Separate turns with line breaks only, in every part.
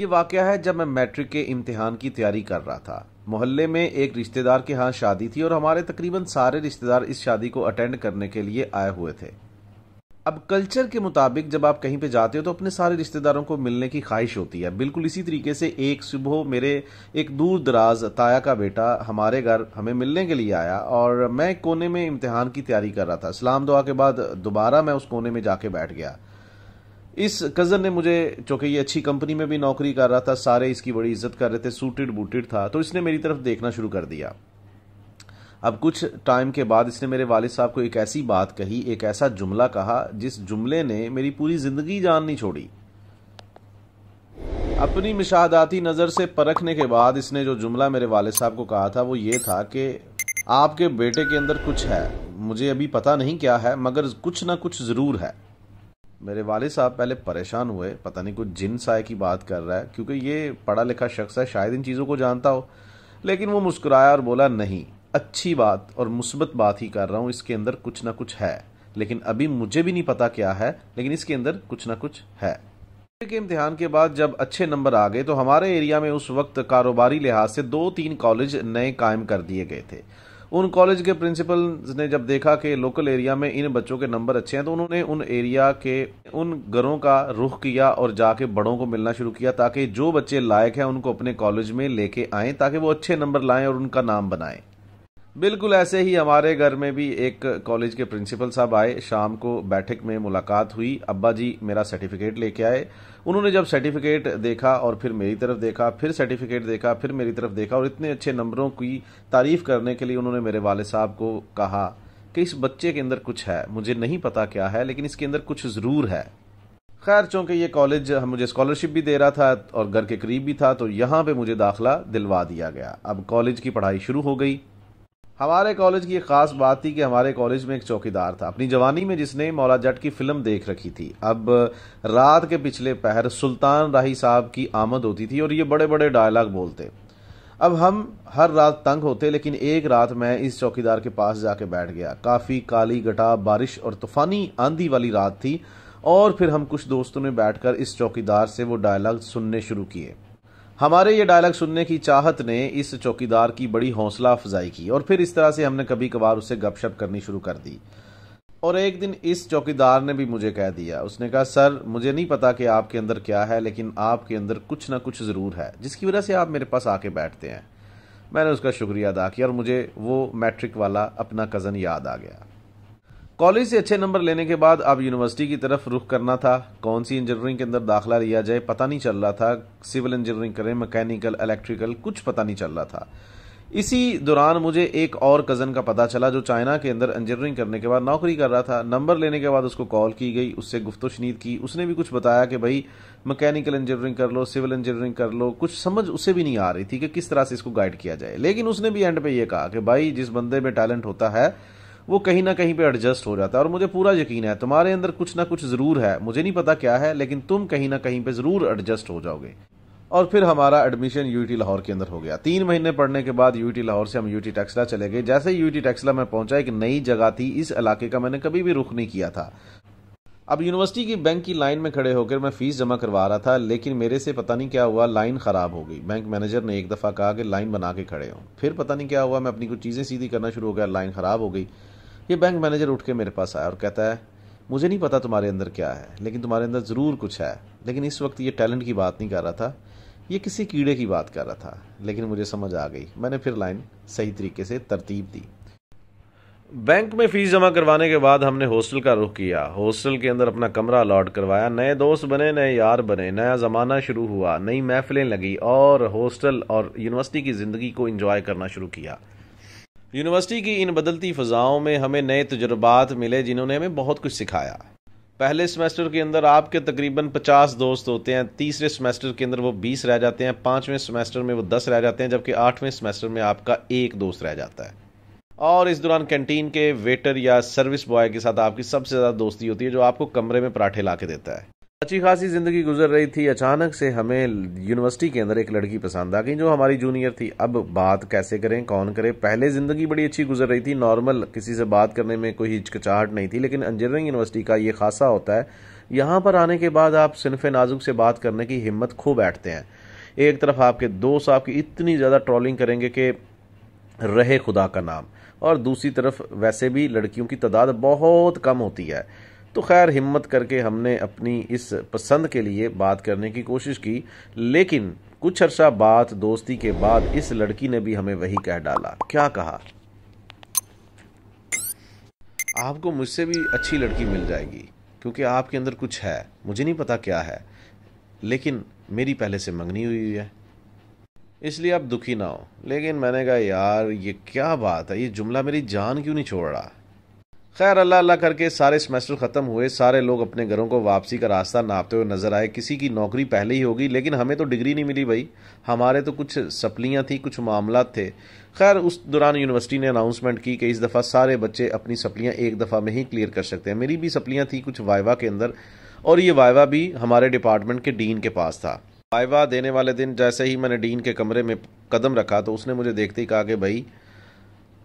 ये वाक़ है जब मैं मैट्रिक के इम्तिहान की तैयारी कर रहा था मोहल्ले में एक रिश्तेदार के यहाँ शादी थी और हमारे तकरीबन सारे रिश्तेदार इस शादी को अटेंड करने के लिए आए हुए थे अब कल्चर के मुताबिक जब आप कहीं पे जाते हो तो अपने सारे रिश्तेदारों को मिलने की ख्वाहिश होती है बिल्कुल इसी तरीके से एक सुबह मेरे एक दूर दराज ताया का बेटा हमारे घर हमें मिलने के लिए आया और मैं कोने में इम्तिहान की तैयारी कर रहा था सलाम दुआ के बाद दोबारा मैं उस कोने में जाके बैठ गया इस कज़न ने मुझे चूंकि ये अच्छी कंपनी में भी नौकरी कर रहा था सारे इसकी बड़ी इज्जत कर रहे थे सूटेड बूटेड था तो इसने मेरी तरफ देखना शुरू कर दिया अब कुछ टाइम के बाद इसने मेरे वालिद साहब को एक ऐसी बात कही एक ऐसा जुमला कहा जिस जुमले ने मेरी पूरी ज़िंदगी जान नहीं छोड़ी अपनी मिशादाती नज़र से परखने के बाद इसने जो जुमला मेरे वाले साहब को कहा था वो ये था कि आपके बेटे के अंदर कुछ है मुझे अभी पता नहीं क्या है मगर कुछ ना कुछ ज़रूर है मेरे वाले साहब पहले परेशान हुए पता नहीं कुछ जिन साय की बात कर रहा है क्योंकि ये पढ़ा लिखा शख्स है शायद इन चीज़ों को जानता हो लेकिन वो मुस्कुराया और बोला नहीं अच्छी बात और मुस्बत बात ही कर रहा हूँ इसके अंदर कुछ ना कुछ है लेकिन अभी मुझे भी नहीं पता क्या है लेकिन इसके अंदर कुछ ना कुछ है के इम्तिहान के बाद जब अच्छे नंबर आ गए तो हमारे एरिया में उस वक्त कारोबारी लिहाज से दो तीन कॉलेज नए कायम कर दिए गए थे उन कॉलेज के प्रिंसिपल ने जब देखा कि लोकल एरिया में इन बच्चों के नंबर अच्छे हैं तो उन्होंने उन एरिया के उन घरों का रुख किया और जाके बड़ों को मिलना शुरू किया ताकि जो बच्चे लायक हैं उनको अपने कॉलेज में लेके आए ताकि वो अच्छे नंबर लाएं और उनका नाम बनाएं बिल्कुल ऐसे ही हमारे घर में भी एक कॉलेज के प्रिंसिपल साहब आए शाम को बैठक में मुलाकात हुई अब्बा जी मेरा सर्टिफिकेट लेके आए उन्होंने जब सर्टिफिकेट देखा और फिर मेरी तरफ देखा फिर सर्टिफिकेट देखा फिर मेरी तरफ देखा और इतने अच्छे नंबरों की तारीफ करने के लिए उन्होंने मेरे वाले साहब को कहा कि इस बच्चे के अंदर कुछ है मुझे नहीं पता क्या है लेकिन इसके अंदर कुछ ज़रूर है खैर चूंकि ये कॉलेज मुझे स्कॉलरशिप भी दे रहा था और घर के करीब भी था तो यहां पे मुझे दाखला दिलवा दिया गया अब कॉलेज की पढ़ाई शुरू हो गई हमारे कॉलेज की एक ख़ास बात थी कि हमारे कॉलेज में एक चौकीदार था अपनी जवानी में जिसने मौला जट की फ़िल्म देख रखी थी अब रात के पिछले पहर सुल्तान राही साहब की आमद होती थी और ये बड़े बड़े डायलॉग बोलते अब हम हर रात तंग होते लेकिन एक रात मैं इस चौकीदार के पास जाके बैठ गया काफ़ी काली गटा बारिश और तूफ़ानी आंधी वाली रात थी और फिर हम कुछ दोस्तों ने बैठकर इस चौकीदार से वो डायलॉग सुनने शुरू किए हमारे ये डायलॉग सुनने की चाहत ने इस चौकीदार की बड़ी हौसला अफजाई की और फिर इस तरह से हमने कभी कभार उससे गपशप करनी शुरू कर दी और एक दिन इस चौकीदार ने भी मुझे कह दिया उसने कहा सर मुझे नहीं पता कि आपके अंदर क्या है लेकिन आपके अंदर कुछ ना कुछ ज़रूर है जिसकी वजह से आप मेरे पास आके बैठते हैं मैंने उसका शुक्रिया अदा किया और मुझे वो मैट्रिक वाला अपना कज़न याद आ गया कॉलेज से अच्छे नंबर लेने के बाद अब यूनिवर्सिटी की तरफ रुख करना था कौन सी इंजीनियरिंग के अंदर दाखिला लिया जाए पता नहीं चल रहा था सिविल इंजीनियरिंग करें मैकेनिकल इलेक्ट्रिकल कुछ पता नहीं चल रहा था इसी दौरान मुझे एक और कज़न का पता चला जो चाइना के अंदर इंजीनियरिंग करने के बाद नौकरी कर रहा था नंबर लेने के बाद उसको कॉल की गई उससे गुफ्त शनीद की उसने भी कुछ बताया कि भाई मैकेनिकल इंजीनियरिंग कर लो सिविल इंजीनियरिंग कर लो कुछ समझ उसे भी नहीं आ रही थी कि किस तरह से इसको गाइड किया जाए लेकिन उसने भी एंड पे ये कहा कि भाई जिस बंदे में टैलेंट होता है वो कहीं ना कहीं पे एडजस्ट हो जाता है और मुझे पूरा यकीन है तुम्हारे अंदर कुछ ना कुछ ज़रूर है मुझे नहीं पता क्या है लेकिन तुम कहीं ना कहीं पे ज़रूर एडजस्ट हो जाओगे और फिर हमारा एडमिशन यूटी लाहौर के अंदर हो गया तीन महीने पढ़ने के बाद यूटी लाहौर से हम यूटी टेक्सला चले गए जैसे यूटी टेक्सला में पहुंचा एक नई जगह थी इस इलाके का मैंने कभी भी रुख नहीं किया था अब यूनिवर्सिटी की बैंक की लाइन में खड़े होकर मैं फीस जमा करवा रहा था लेकिन मेरे से पता नहीं क्या हुआ लाइन ख़राब हो गई बैंक मैनेजर ने एक दफ़ा कहा कि लाइन बना के खड़े हो फिर पता नहीं क्या हुआ मैं अपनी कुछ चीज़ें सीधी करना शुरू हो गया लाइन ख़राब हो गई ये बैंक मैनेजर उठ के मेरे पास आया और कहता है मुझे नहीं पता तुम्हारे अंदर क्या है लेकिन तुम्हारे अंदर ज़रूर कुछ है लेकिन इस वक्त ये टैलेंट की बात नहीं कर रहा था ये किसी कीड़े की बात कर रहा था लेकिन मुझे समझ आ गई मैंने फिर लाइन सही तरीके से तरतीब दी बैंक में फ़ीस जमा करवाने के बाद हमने हॉस्टल का रुख किया हॉस्टल के अंदर अपना कमरा अलॉट करवाया नए दोस्त बने नए यार बने नया ज़माना शुरू हुआ नई महफ़िलें लगी और हॉस्टल और यूनिवर्सिटी की ज़िंदगी को एंजॉय करना शुरू किया यूनिवर्सिटी की इन बदलती फ़ज़ाओं में हमें नए तजुर्बात मिले जिन्होंने हमें बहुत कुछ सिखाया पहले सेमेस्टर के अंदर आपके तकरीबन पचास दोस्त होते हैं तीसरे सेमेस्टर के अंदर वो बीस रह जाते हैं पाँचवें सेमेस्टर में वो दस रह जाते हैं जबकि आठवें सेमेस्टर में आपका एक दोस्त रह जाता है और इस दौरान कैंटीन के वेटर या सर्विस बॉय के साथ आपकी सबसे ज़्यादा दोस्ती होती है जो आपको कमरे में पराठे ला के देता है अच्छी खासी ज़िंदगी गुजर रही थी अचानक से हमें यूनिवर्सिटी के अंदर एक लड़की पसंद आ गई जो हमारी जूनियर थी अब बात कैसे करें कौन करे पहले ज़िंदगी बड़ी अच्छी गुजर रही थी नॉर्मल किसी से बात करने में कोई हिचकचाहट नहीं थी लेकिन इंजीनियरिंग यूनिवर्सिटी का ये खासा होता है यहां पर आने के बाद आप सिनफ नाजुक से बात करने की हिम्मत खो बैठते हैं एक तरफ आपके दोस्त आपकी इतनी ज़्यादा ट्रॉलिंग करेंगे कि रहे खुदा का नाम और दूसरी तरफ वैसे भी लड़कियों की तादाद बहुत कम होती है तो खैर हिम्मत करके हमने अपनी इस पसंद के लिए बात करने की कोशिश की लेकिन कुछ अरसा बात दोस्ती के बाद इस लड़की ने भी हमें वही कह डाला क्या कहा आपको मुझसे भी अच्छी लड़की मिल जाएगी क्योंकि आपके अंदर कुछ है मुझे नहीं पता क्या है लेकिन मेरी पहले से मंगनी हुई हुई है इसलिए आप दुखी ना हो लेकिन मैंने कहा यार ये क्या बात है ये जुमला मेरी जान क्यों नहीं छोड़ रहा खैर अल्लाह अल्लाह करके सारे सेमेस्टर ख़त्म हुए सारे लोग अपने घरों को वापसी का रास्ता नापते हुए नज़र आए किसी की नौकरी पहले ही होगी लेकिन हमें तो डिग्री नहीं मिली भाई हमारे तो कुछ सप्लियाँ थी कुछ मामला थे खैर उस दौरान यूनिवर्सिटी ने अनाउंसमेंट की कि इस दफ़ा सारे बच्चे अपनी सप्लियाँ एक दफ़ा में ही क्लियर कर सकते हैं मेरी भी सप्लियाँ थी कुछ वाइवा के अंदर और ये वाइवा भी हमारे डिपार्टमेंट के डीन के पास था वाइवा देने वाले दिन जैसे ही मैंने डीन के कमरे में कदम रखा तो उसने मुझे देखते ही कहा कि भाई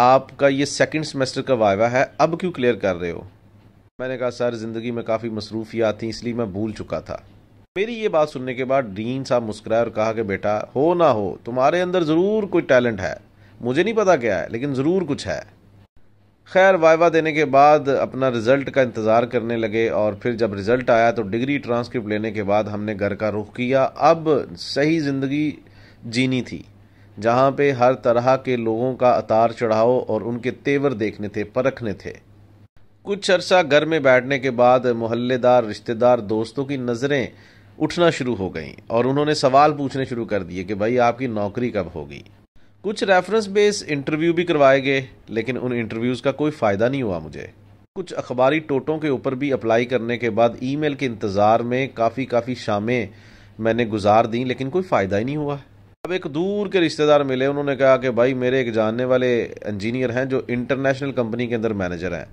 आपका ये सेकंड सेमेस्टर का वाइवा है अब क्यों क्लियर कर रहे हो मैंने कहा सर ज़िंदगी में काफ़ी मसरूफियात थी इसलिए मैं भूल चुका था मेरी ये बात सुनने के बाद डीन साहब मुस्कुराए और कहा कि बेटा हो ना हो तुम्हारे अंदर ज़रूर कोई टैलेंट है मुझे नहीं पता क्या है लेकिन ज़रूर कुछ है खैर वाइवा देने के बाद अपना रिज़ल्ट का इंतज़ार करने लगे और फिर जब रिज़ल्ट आया तो डिग्री ट्रांसक्रिप्ट लेने के बाद हमने घर का रुख किया अब सही ज़िंदगी जीनी थी जहाँ पे हर तरह के लोगों का अतार चढ़ाओ और उनके तेवर देखने थे परखने थे कुछ अरसा घर में बैठने के बाद मोहल्लेदार रिश्तेदार दोस्तों की नज़रें उठना शुरू हो गईं और उन्होंने सवाल पूछने शुरू कर दिए कि भाई आपकी नौकरी कब होगी कुछ रेफरेंस बेस इंटरव्यू भी करवाए गए लेकिन उन इंटरव्यूज़ का कोई फ़ायदा नहीं हुआ मुझे कुछ अखबारी टोटों के ऊपर भी अप्लाई करने के बाद ईमेल के इंतज़ार में काफ़ी काफ़ी शामें मैंने गुजार दी लेकिन कोई फ़ायदा ही नहीं हुआ अब एक दूर के रिश्तेदार मिले उन्होंने कहा कि भाई मेरे एक जानने वाले इंजीनियर हैं जो इंटरनेशनल कंपनी के अंदर मैनेजर हैं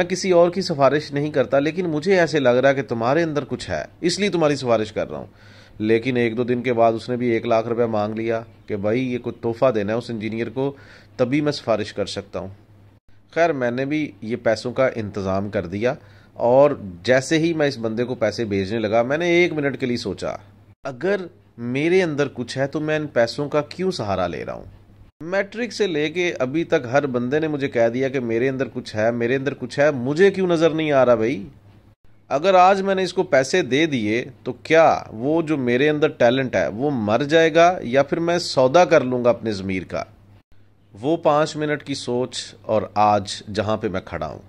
मैं किसी और की सिफारिश नहीं करता लेकिन मुझे ऐसे लग रहा है कि तुम्हारे अंदर कुछ है इसलिए तुम्हारी सिफारिश कर रहा हूँ लेकिन एक दो दिन के बाद उसने भी एक लाख रुपया मांग लिया कि भाई ये कुछ तोहफा देना है उस इंजीनियर को तभी मैं सिफारिश कर सकता हूँ खैर मैंने भी ये पैसों का इंतज़ाम कर दिया और जैसे ही मैं इस बंदे को पैसे भेजने लगा मैंने एक मिनट के लिए सोचा अगर मेरे अंदर कुछ है तो मैं इन पैसों का क्यों सहारा ले रहा हूँ मैट्रिक से लेके अभी तक हर बंदे ने मुझे कह दिया कि मेरे अंदर कुछ है मेरे अंदर कुछ है मुझे क्यों नज़र नहीं आ रहा भाई अगर आज मैंने इसको पैसे दे दिए तो क्या वो जो मेरे अंदर टैलेंट है वो मर जाएगा या फिर मैं सौदा कर लूँगा अपने ज़मीर का वो पाँच मिनट की सोच और आज जहाँ पे मैं खड़ा हूँ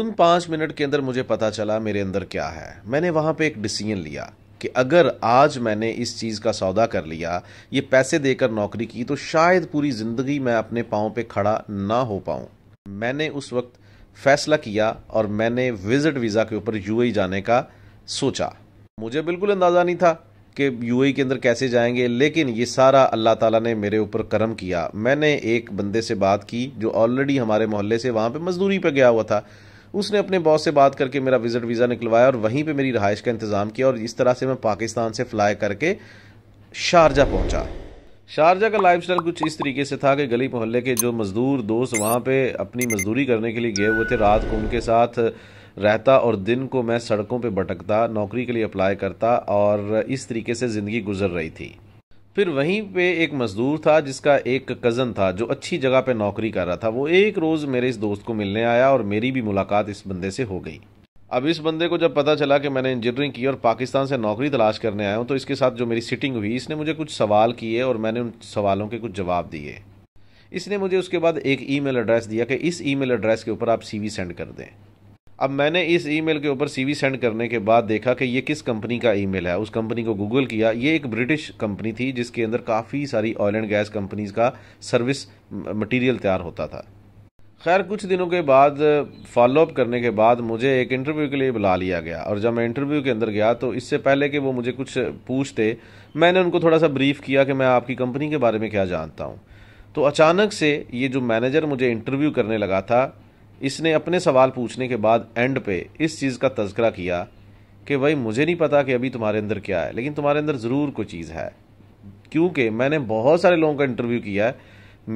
उन पाँच मिनट के अंदर मुझे पता चला मेरे अंदर क्या है मैंने वहाँ पे एक डिसीजन लिया कि अगर आज मैंने इस चीज़ का सौदा कर लिया ये पैसे देकर नौकरी की तो शायद पूरी ज़िंदगी मैं अपने पाओ पे खड़ा ना हो पाऊं मैंने उस वक्त फैसला किया और मैंने विज़िट वीज़ा के ऊपर यू जाने का सोचा मुझे बिल्कुल अंदाज़ा नहीं था कि यू के अंदर कैसे जाएंगे लेकिन ये सारा अल्लाह ताला ने मेरे ऊपर करम किया मैंने एक बंदे से बात की जो ऑलरेडी हमारे मोहल्ले से वहां पे मजदूरी पे गया हुआ था उसने अपने बॉस से बात करके मेरा विजिट वीज़ा निकलवाया और वहीं पे मेरी रहाइश का इंतज़ाम किया और इस तरह से मैं पाकिस्तान से फ़्लाई करके शारजा पहुंचा शारजा का लाइफ कुछ इस तरीके से था कि गली मोहल्ले के जो मज़दूर दोस्त वहाँ पर अपनी मजदूरी करने के लिए गए हुए थे रात को उनके साथ रहता और दिन को मैं सड़कों पर भटकता नौकरी के लिए अप्लाई करता और इस तरीके से ज़िंदगी गुजर रही थी फिर वहीं पे एक मज़दूर था जिसका एक कज़न था जो अच्छी जगह पे नौकरी कर रहा था वो एक रोज़ मेरे इस दोस्त को मिलने आया और मेरी भी मुलाकात इस बंदे से हो गई अब इस बंदे को जब पता चला कि मैंने इंजीनियरिंग की और पाकिस्तान से नौकरी तलाश करने आया हूँ तो इसके साथ जो मेरी सिटिंग हुई इसने मुझे कुछ सवाल किए और मैंने उन सवालों के कुछ जवाब दिए इसने मुझे उसके बाद एक ईमेल एड्रेस दिया कि इस ईमेल एड्रेस के ऊपर आप सीवी सेंड कर दें अब मैंने इस ईमेल के ऊपर सीवी सेंड करने के बाद देखा कि ये किस कंपनी का ईमेल है उस कंपनी को गूगल किया ये एक ब्रिटिश कंपनी थी जिसके अंदर काफ़ी सारी ऑयल एंड गैस कंपनीज का सर्विस मटेरियल तैयार होता था खैर कुछ दिनों के बाद फॉलोअप करने के बाद मुझे एक इंटरव्यू के लिए बुला लिया गया और जब मैं इंटरव्यू के अंदर गया तो इससे पहले कि वो मुझे कुछ पूछते मैंने उनको थोड़ा सा ब्रीफ किया कि मैं आपकी कंपनी के बारे में क्या जानता हूँ तो अचानक से ये जो मैनेजर मुझे इंटरव्यू करने लगा था इसने अपने सवाल पूछने के बाद एंड पे इस चीज़ का तस्करा किया कि भाई मुझे नहीं पता कि अभी तुम्हारे अंदर क्या है लेकिन तुम्हारे अंदर ज़रूर कोई चीज़ है क्योंकि मैंने बहुत सारे लोगों का इंटरव्यू किया है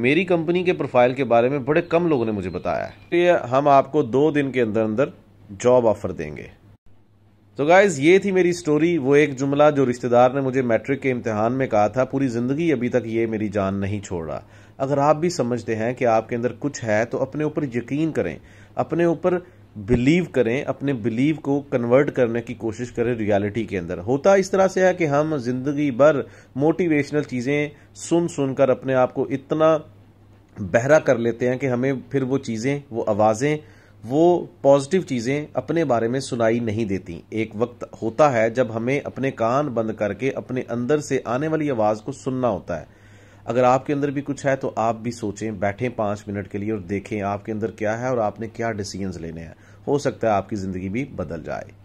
मेरी कंपनी के प्रोफाइल के बारे में बड़े कम लोगों ने मुझे बताया है तो हम आपको दो दिन के अंदर अंदर जॉब ऑफर देंगे तो गाइज ये थी मेरी स्टोरी वो एक जुमला जो रिश्तेदार ने मुझे मैट्रिक के इम्तिहान में कहा था पूरी ज़िंदगी अभी तक ये मेरी जान नहीं छोड़ रहा अगर आप भी समझते हैं कि आपके अंदर कुछ है तो अपने ऊपर यकीन करें अपने ऊपर बिलीव करें अपने बिलीव को कन्वर्ट करने की कोशिश करें रियलिटी के अंदर होता इस तरह से है कि हम जिंदगी भर मोटिवेशनल चीज़ें सुन सुनकर अपने आप को इतना बहरा कर लेते हैं कि हमें फिर वो चीज़ें वो आवाज़ें वो पॉजिटिव चीज़ें अपने बारे में सुनाई नहीं देती एक वक्त होता है जब हमें अपने कान बंद करके अपने अंदर से आने वाली आवाज़ को सुनना होता है अगर आपके अंदर भी कुछ है तो आप भी सोचें बैठें पांच मिनट के लिए और देखें आपके अंदर क्या है और आपने क्या डिसीजंस लेने हैं हो सकता है आपकी ज़िंदगी भी बदल जाए